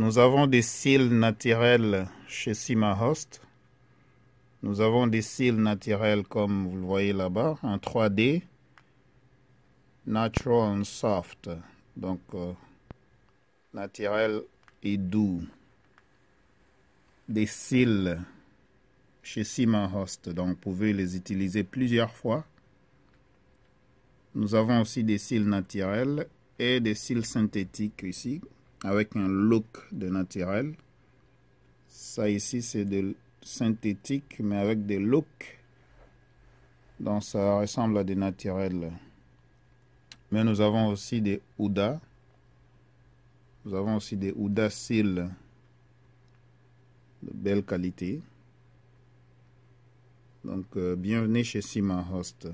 Nous avons des cils naturels chez Host. Nous avons des cils naturels comme vous le voyez là-bas, en 3D, natural and soft, donc euh, naturel et doux. Des cils chez SimaHost, donc vous pouvez les utiliser plusieurs fois. Nous avons aussi des cils naturels et des cils synthétiques ici, avec un look de naturel. Ça ici, c'est de synthétique, mais avec des looks. Donc, ça ressemble à des naturels. Mais nous avons aussi des Ouda. Nous avons aussi des Ouda cils de belle qualité. Donc, euh, bienvenue chez Sima Host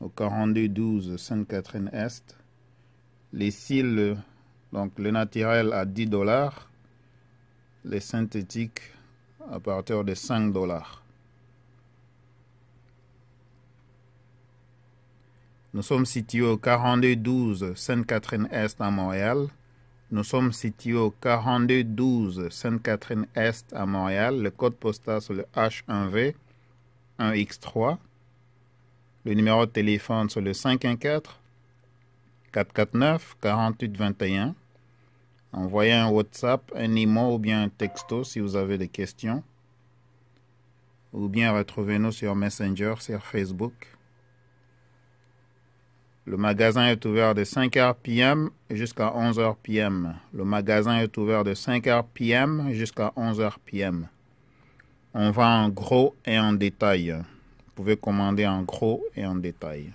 au 4212 Sainte-Catherine-Est. Les cils donc le naturel à 10 dollars, les synthétiques à partir de 5 dollars. Nous sommes situés au 4212 Sainte-Catherine-Est à Montréal. Nous sommes situés au 4212 Sainte-Catherine-Est à Montréal. Le code postal sur le H1V 1X3. Le numéro de téléphone sur le 514 449 4821. Envoyez un WhatsApp, un email ou bien un texto si vous avez des questions. Ou bien retrouvez-nous sur Messenger, sur Facebook. Le magasin est ouvert de 5h p.m. jusqu'à 11h p.m. Le magasin est ouvert de 5h p.m. jusqu'à 11h p.m. On va en gros et en détail. Vous pouvez commander en gros et en détail.